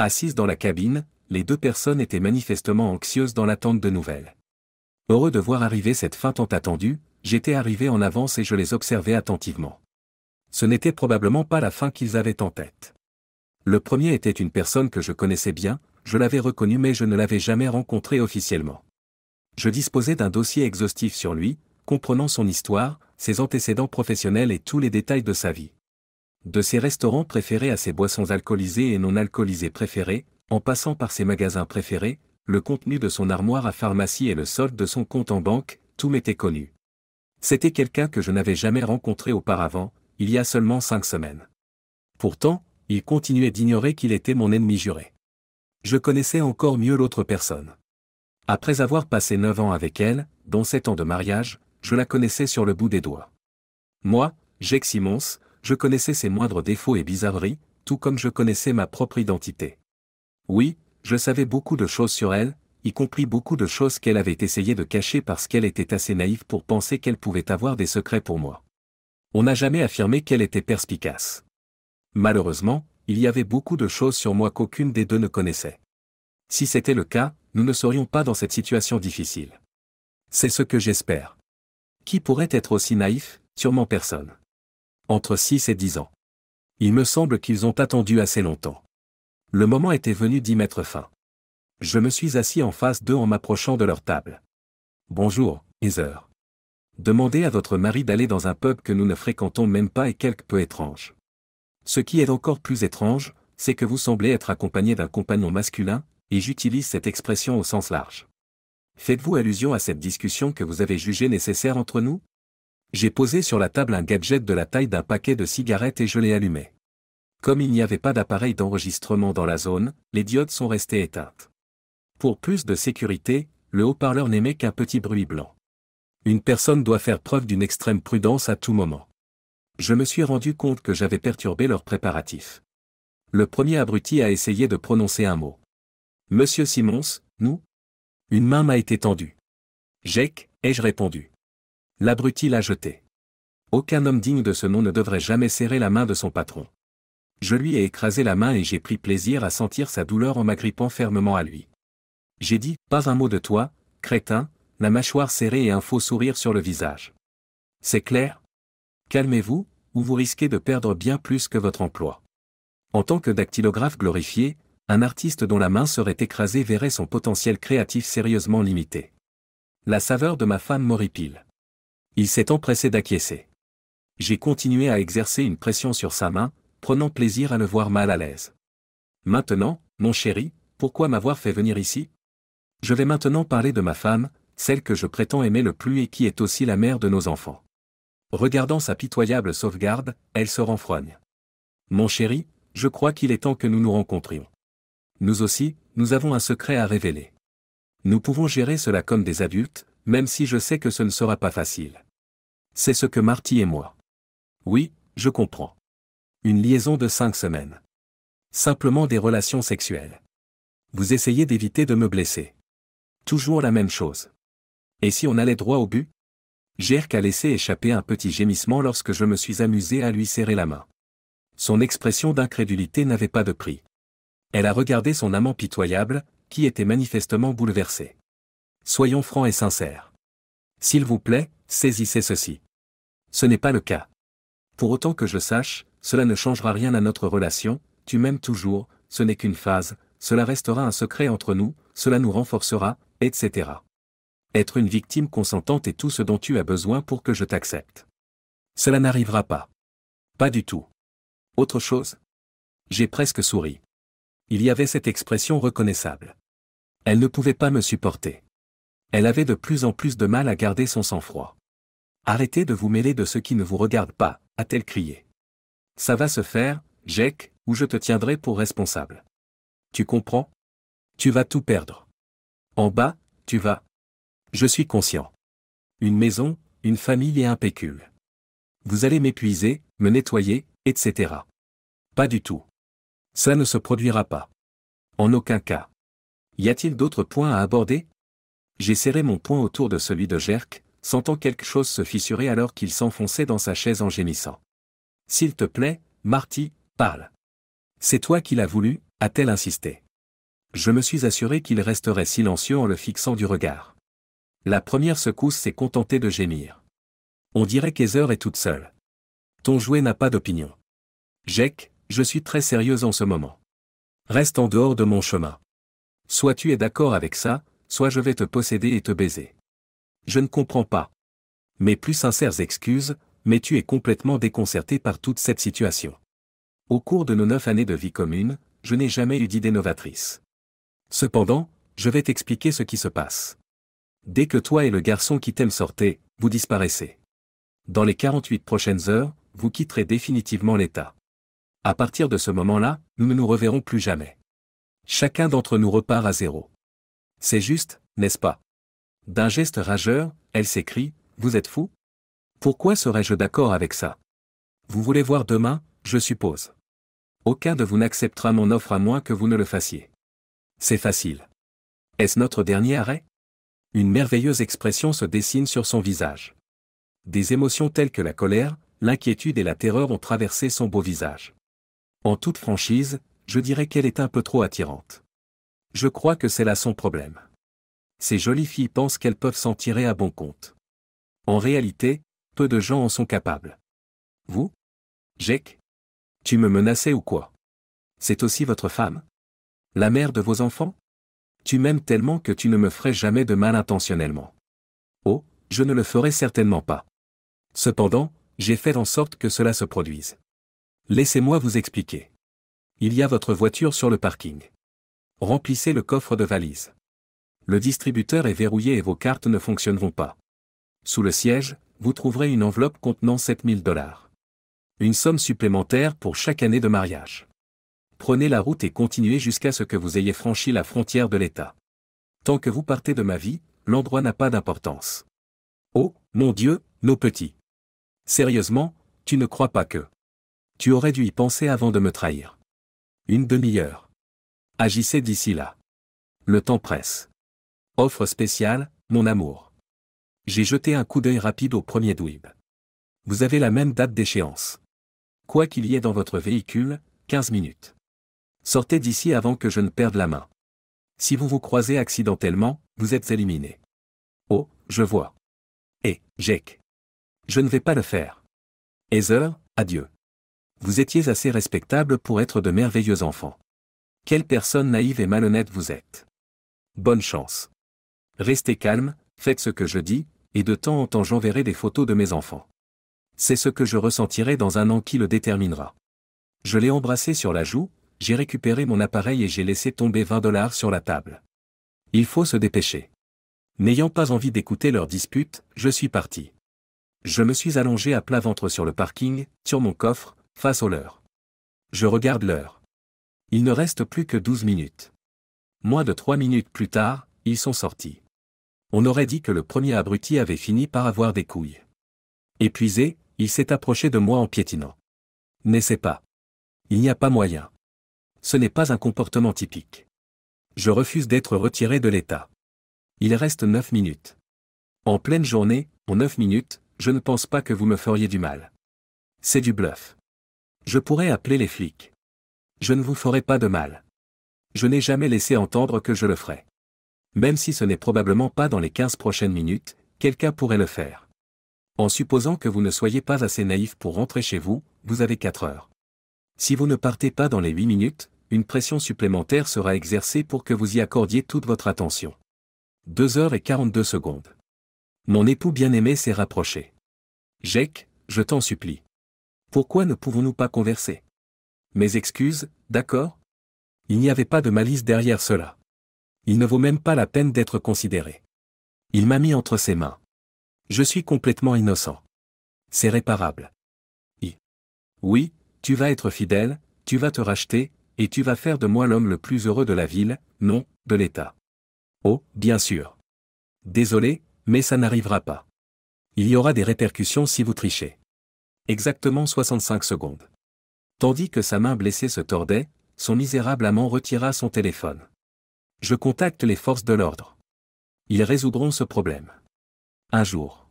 Assises dans la cabine, les deux personnes étaient manifestement anxieuses dans l'attente de nouvelles. Heureux de voir arriver cette fin tant attendue, j'étais arrivé en avance et je les observais attentivement. Ce n'était probablement pas la fin qu'ils avaient en tête. Le premier était une personne que je connaissais bien, je l'avais reconnu mais je ne l'avais jamais rencontré officiellement. Je disposais d'un dossier exhaustif sur lui, comprenant son histoire, ses antécédents professionnels et tous les détails de sa vie de ses restaurants préférés à ses boissons alcoolisées et non alcoolisées préférées, en passant par ses magasins préférés, le contenu de son armoire à pharmacie et le solde de son compte en banque, tout m'était connu. C'était quelqu'un que je n'avais jamais rencontré auparavant, il y a seulement cinq semaines. Pourtant, il continuait d'ignorer qu'il était mon ennemi juré. Je connaissais encore mieux l'autre personne. Après avoir passé neuf ans avec elle, dont sept ans de mariage, je la connaissais sur le bout des doigts. Moi, Jake Simons, je connaissais ses moindres défauts et bizarreries, tout comme je connaissais ma propre identité. Oui, je savais beaucoup de choses sur elle, y compris beaucoup de choses qu'elle avait essayé de cacher parce qu'elle était assez naïve pour penser qu'elle pouvait avoir des secrets pour moi. On n'a jamais affirmé qu'elle était perspicace. Malheureusement, il y avait beaucoup de choses sur moi qu'aucune des deux ne connaissait. Si c'était le cas, nous ne serions pas dans cette situation difficile. C'est ce que j'espère. Qui pourrait être aussi naïf Sûrement personne entre 6 et 10 ans. Il me semble qu'ils ont attendu assez longtemps. Le moment était venu d'y mettre fin. Je me suis assis en face d'eux en m'approchant de leur table. Bonjour, Heather. Demandez à votre mari d'aller dans un pub que nous ne fréquentons même pas et quelque peu étrange. Ce qui est encore plus étrange, c'est que vous semblez être accompagné d'un compagnon masculin, et j'utilise cette expression au sens large. Faites-vous allusion à cette discussion que vous avez jugée nécessaire entre nous j'ai posé sur la table un gadget de la taille d'un paquet de cigarettes et je l'ai allumé. Comme il n'y avait pas d'appareil d'enregistrement dans la zone, les diodes sont restées éteintes. Pour plus de sécurité, le haut-parleur n'émet qu'un petit bruit blanc. Une personne doit faire preuve d'une extrême prudence à tout moment. Je me suis rendu compte que j'avais perturbé leurs préparatifs. Le premier abruti a essayé de prononcer un mot. Monsieur Simons, nous Une main m'a été tendue. Jake, ai-je répondu. L'abruti l'a jeté. Aucun homme digne de ce nom ne devrait jamais serrer la main de son patron. Je lui ai écrasé la main et j'ai pris plaisir à sentir sa douleur en m'agrippant fermement à lui. J'ai dit, pas un mot de toi, crétin, la mâchoire serrée et un faux sourire sur le visage. C'est clair Calmez-vous, ou vous risquez de perdre bien plus que votre emploi. En tant que dactylographe glorifié, un artiste dont la main serait écrasée verrait son potentiel créatif sérieusement limité. La saveur de ma femme m'horripile. Il s'est empressé d'acquiescer. J'ai continué à exercer une pression sur sa main, prenant plaisir à le voir mal à l'aise. Maintenant, mon chéri, pourquoi m'avoir fait venir ici Je vais maintenant parler de ma femme, celle que je prétends aimer le plus et qui est aussi la mère de nos enfants. Regardant sa pitoyable sauvegarde, elle se renfrogne. Mon chéri, je crois qu'il est temps que nous nous rencontrions. Nous aussi, nous avons un secret à révéler. Nous pouvons gérer cela comme des adultes, même si je sais que ce ne sera pas facile. C'est ce que Marty et moi. Oui, je comprends. Une liaison de cinq semaines. Simplement des relations sexuelles. Vous essayez d'éviter de me blesser. Toujours la même chose. Et si on allait droit au but Jerk a laissé échapper un petit gémissement lorsque je me suis amusé à lui serrer la main. Son expression d'incrédulité n'avait pas de prix. Elle a regardé son amant pitoyable, qui était manifestement bouleversé. Soyons francs et sincères. S'il vous plaît, saisissez ceci. Ce n'est pas le cas. Pour autant que je sache, cela ne changera rien à notre relation, tu m'aimes toujours, ce n'est qu'une phase, cela restera un secret entre nous, cela nous renforcera, etc. Être une victime consentante est tout ce dont tu as besoin pour que je t'accepte. Cela n'arrivera pas. Pas du tout. Autre chose J'ai presque souri. Il y avait cette expression reconnaissable. Elle ne pouvait pas me supporter. Elle avait de plus en plus de mal à garder son sang-froid. Arrêtez de vous mêler de ce qui ne vous regarde pas, a-t-elle crié. Ça va se faire, Jack, ou je te tiendrai pour responsable. Tu comprends Tu vas tout perdre. En bas, tu vas. Je suis conscient. Une maison, une famille et un pécule. Vous allez m'épuiser, me nettoyer, etc. Pas du tout. Ça ne se produira pas. En aucun cas. Y a-t-il d'autres points à aborder J'ai serré mon poing autour de celui de Jerk, sentant quelque chose se fissurer alors qu'il s'enfonçait dans sa chaise en gémissant. S'il te plaît, Marty, parle. C'est toi qui l'as voulu, a-t-elle insisté. Je me suis assuré qu'il resterait silencieux en le fixant du regard. La première secousse s'est contentée de gémir. On dirait qu'Ezer est toute seule. Ton jouet n'a pas d'opinion. Jack, je suis très sérieuse en ce moment. Reste en dehors de mon chemin. Soit tu es d'accord avec ça, soit je vais te posséder et te baiser. Je ne comprends pas. Mes plus sincères excuses, mais tu es complètement déconcerté par toute cette situation. Au cours de nos neuf années de vie commune, je n'ai jamais eu d'idée novatrice. Cependant, je vais t'expliquer ce qui se passe. Dès que toi et le garçon qui t'aime sortez, vous disparaissez. Dans les 48 prochaines heures, vous quitterez définitivement l'État. À partir de ce moment-là, nous ne nous reverrons plus jamais. Chacun d'entre nous repart à zéro. C'est juste, n'est-ce pas d'un geste rageur, elle s'écrie, Vous êtes fou Pourquoi serais-je d'accord avec ça Vous voulez voir demain, je suppose. Aucun de vous n'acceptera mon offre à moins que vous ne le fassiez. C'est facile. Est-ce notre dernier arrêt Une merveilleuse expression se dessine sur son visage. Des émotions telles que la colère, l'inquiétude et la terreur ont traversé son beau visage. En toute franchise, je dirais qu'elle est un peu trop attirante. Je crois que c'est là son problème ces jolies filles pensent qu'elles peuvent s'en tirer à bon compte. En réalité, peu de gens en sont capables. Vous Jake Tu me menaçais ou quoi C'est aussi votre femme La mère de vos enfants Tu m'aimes tellement que tu ne me ferais jamais de mal intentionnellement. Oh, je ne le ferai certainement pas. Cependant, j'ai fait en sorte que cela se produise. Laissez-moi vous expliquer. Il y a votre voiture sur le parking. Remplissez le coffre de valise le distributeur est verrouillé et vos cartes ne fonctionneront pas. Sous le siège, vous trouverez une enveloppe contenant 7000 dollars. Une somme supplémentaire pour chaque année de mariage. Prenez la route et continuez jusqu'à ce que vous ayez franchi la frontière de l'État. Tant que vous partez de ma vie, l'endroit n'a pas d'importance. Oh, mon Dieu, nos petits. Sérieusement, tu ne crois pas que. Tu aurais dû y penser avant de me trahir. Une demi-heure. Agissez d'ici là. Le temps presse. Offre spéciale, mon amour. J'ai jeté un coup d'œil rapide au premier Dweeb. Vous avez la même date d'échéance. Quoi qu'il y ait dans votre véhicule, 15 minutes. Sortez d'ici avant que je ne perde la main. Si vous vous croisez accidentellement, vous êtes éliminé. Oh, je vois. Eh, Jake. Je ne vais pas le faire. Heather, adieu. Vous étiez assez respectable pour être de merveilleux enfants. Quelle personne naïve et malhonnête vous êtes. Bonne chance. Restez calme, faites ce que je dis, et de temps en temps j'enverrai des photos de mes enfants. C'est ce que je ressentirai dans un an qui le déterminera. Je l'ai embrassé sur la joue, j'ai récupéré mon appareil et j'ai laissé tomber 20 dollars sur la table. Il faut se dépêcher. N'ayant pas envie d'écouter leur dispute, je suis parti. Je me suis allongé à plat ventre sur le parking, sur mon coffre, face au leur. Je regarde l'heure. Il ne reste plus que 12 minutes. Moins de 3 minutes plus tard, ils sont sortis on aurait dit que le premier abruti avait fini par avoir des couilles. Épuisé, il s'est approché de moi en piétinant. N'essaie pas. Il n'y a pas moyen. Ce n'est pas un comportement typique. Je refuse d'être retiré de l'état. Il reste neuf minutes. En pleine journée, en neuf minutes, je ne pense pas que vous me feriez du mal. C'est du bluff. Je pourrais appeler les flics. Je ne vous ferai pas de mal. Je n'ai jamais laissé entendre que je le ferai même si ce n'est probablement pas dans les 15 prochaines minutes, quelqu'un pourrait le faire. En supposant que vous ne soyez pas assez naïf pour rentrer chez vous, vous avez 4 heures. Si vous ne partez pas dans les 8 minutes, une pression supplémentaire sera exercée pour que vous y accordiez toute votre attention. 2 heures et 42 secondes. Mon époux bien-aimé s'est rapproché. Jack, je t'en supplie. Pourquoi ne pouvons-nous pas converser Mes excuses, d'accord Il n'y avait pas de malice derrière cela il ne vaut même pas la peine d'être considéré. Il m'a mis entre ses mains. Je suis complètement innocent. C'est réparable. I. Oui, tu vas être fidèle, tu vas te racheter, et tu vas faire de moi l'homme le plus heureux de la ville, non, de l'État. Oh, bien sûr. Désolé, mais ça n'arrivera pas. Il y aura des répercussions si vous trichez. Exactement 65 secondes. Tandis que sa main blessée se tordait, son misérable amant retira son téléphone. Je contacte les forces de l'ordre. Ils résoudront ce problème. Un jour.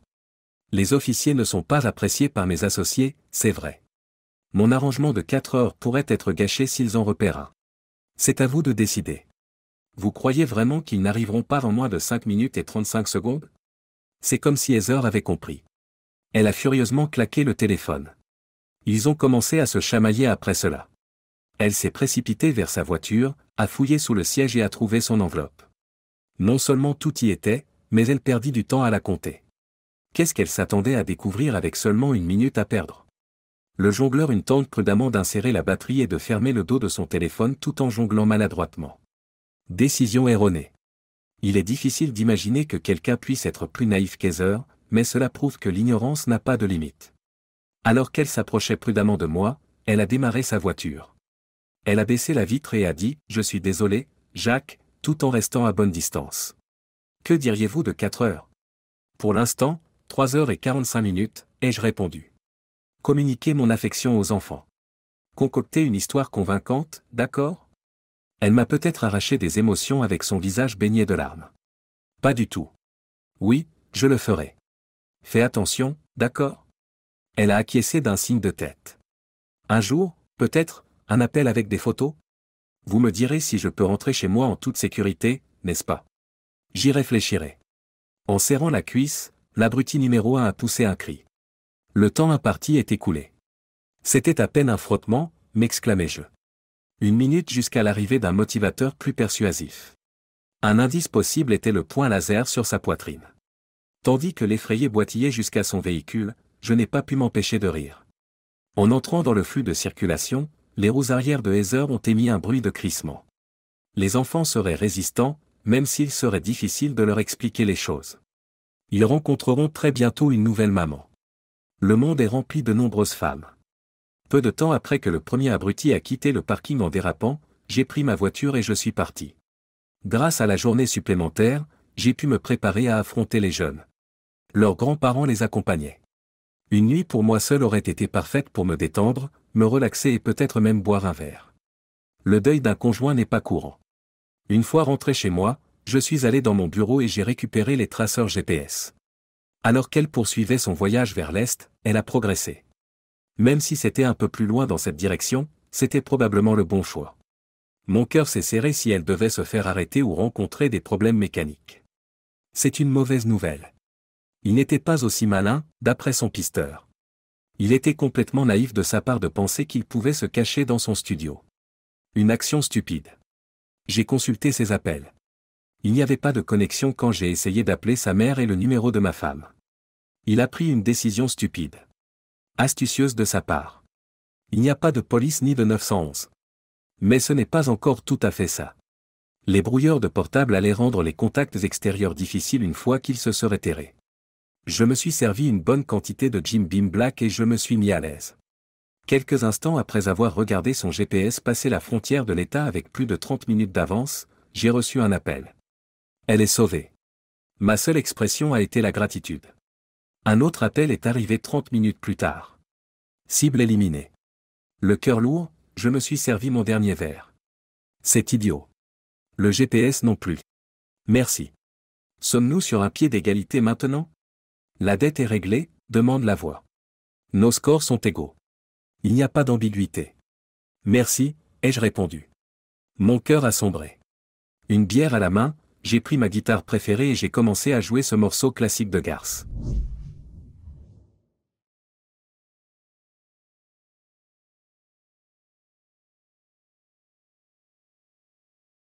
Les officiers ne sont pas appréciés par mes associés, c'est vrai. Mon arrangement de quatre heures pourrait être gâché s'ils en repèrent un. C'est à vous de décider. Vous croyez vraiment qu'ils n'arriveront pas en moins de cinq minutes et trente-cinq secondes C'est comme si Heather avait compris. Elle a furieusement claqué le téléphone. Ils ont commencé à se chamailler après cela. Elle s'est précipitée vers sa voiture, a fouillé sous le siège et a trouvé son enveloppe. Non seulement tout y était, mais elle perdit du temps à la compter. Qu'est-ce qu'elle s'attendait à découvrir avec seulement une minute à perdre Le jongleur une tente prudemment d'insérer la batterie et de fermer le dos de son téléphone tout en jonglant maladroitement. Décision erronée. Il est difficile d'imaginer que quelqu'un puisse être plus naïf qu'Ezer, mais cela prouve que l'ignorance n'a pas de limite. Alors qu'elle s'approchait prudemment de moi, elle a démarré sa voiture. Elle a baissé la vitre et a dit ⁇ Je suis désolé, Jacques, tout en restant à bonne distance. Que diriez-vous de 4 heures Pour l'instant, 3 heures et 45 minutes, ai-je répondu. Communiquer mon affection aux enfants. Concocter une histoire convaincante, d'accord Elle m'a peut-être arraché des émotions avec son visage baigné de larmes. Pas du tout. Oui, je le ferai. Fais attention, d'accord Elle a acquiescé d'un signe de tête. Un jour, peut-être, un appel avec des photos Vous me direz si je peux rentrer chez moi en toute sécurité, n'est-ce pas J'y réfléchirai. En serrant la cuisse, l'abruti numéro 1 a poussé un cri. Le temps imparti est écoulé. C'était à peine un frottement, m'exclamai-je. Une minute jusqu'à l'arrivée d'un motivateur plus persuasif. Un indice possible était le point laser sur sa poitrine. Tandis que l'effrayé boitillait jusqu'à son véhicule, je n'ai pas pu m'empêcher de rire. En entrant dans le flux de circulation, les roues de Heather ont émis un bruit de crissement. Les enfants seraient résistants, même s'il serait difficile de leur expliquer les choses. Ils rencontreront très bientôt une nouvelle maman. Le monde est rempli de nombreuses femmes. Peu de temps après que le premier abruti a quitté le parking en dérapant, j'ai pris ma voiture et je suis parti. Grâce à la journée supplémentaire, j'ai pu me préparer à affronter les jeunes. Leurs grands-parents les accompagnaient. Une nuit pour moi seule aurait été parfaite pour me détendre, me relaxer et peut-être même boire un verre. Le deuil d'un conjoint n'est pas courant. Une fois rentré chez moi, je suis allé dans mon bureau et j'ai récupéré les traceurs GPS. Alors qu'elle poursuivait son voyage vers l'Est, elle a progressé. Même si c'était un peu plus loin dans cette direction, c'était probablement le bon choix. Mon cœur s'est serré si elle devait se faire arrêter ou rencontrer des problèmes mécaniques. C'est une mauvaise nouvelle. Il n'était pas aussi malin, d'après son pisteur. Il était complètement naïf de sa part de penser qu'il pouvait se cacher dans son studio. Une action stupide. J'ai consulté ses appels. Il n'y avait pas de connexion quand j'ai essayé d'appeler sa mère et le numéro de ma femme. Il a pris une décision stupide. Astucieuse de sa part. Il n'y a pas de police ni de 911. Mais ce n'est pas encore tout à fait ça. Les brouilleurs de portable allaient rendre les contacts extérieurs difficiles une fois qu'il se serait terré je me suis servi une bonne quantité de Jim Beam Black et je me suis mis à l'aise. Quelques instants après avoir regardé son GPS passer la frontière de l'État avec plus de 30 minutes d'avance, j'ai reçu un appel. Elle est sauvée. Ma seule expression a été la gratitude. Un autre appel est arrivé 30 minutes plus tard. Cible éliminée. Le cœur lourd, je me suis servi mon dernier verre. C'est idiot. Le GPS non plus. Merci. Sommes-nous sur un pied d'égalité maintenant la dette est réglée demande la voix. Nos scores sont égaux. Il n'y a pas d'ambiguïté. Merci, ai-je répondu. Mon cœur a sombré. Une bière à la main, j'ai pris ma guitare préférée et j'ai commencé à jouer ce morceau classique de Garce.